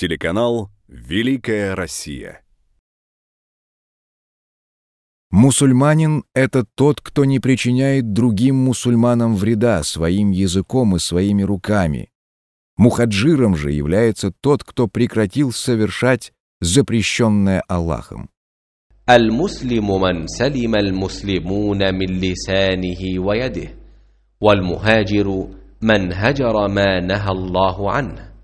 Телеканал «Великая Россия». Мусульманин — это тот, кто не причиняет другим мусульманам вреда своим языком и своими руками. Мухаджиром же является тот, кто прекратил совершать запрещенное Аллахом. المسلم من سلم المسلمون من لسانه ويده والمهاجر من هجر ما نهى الله عنه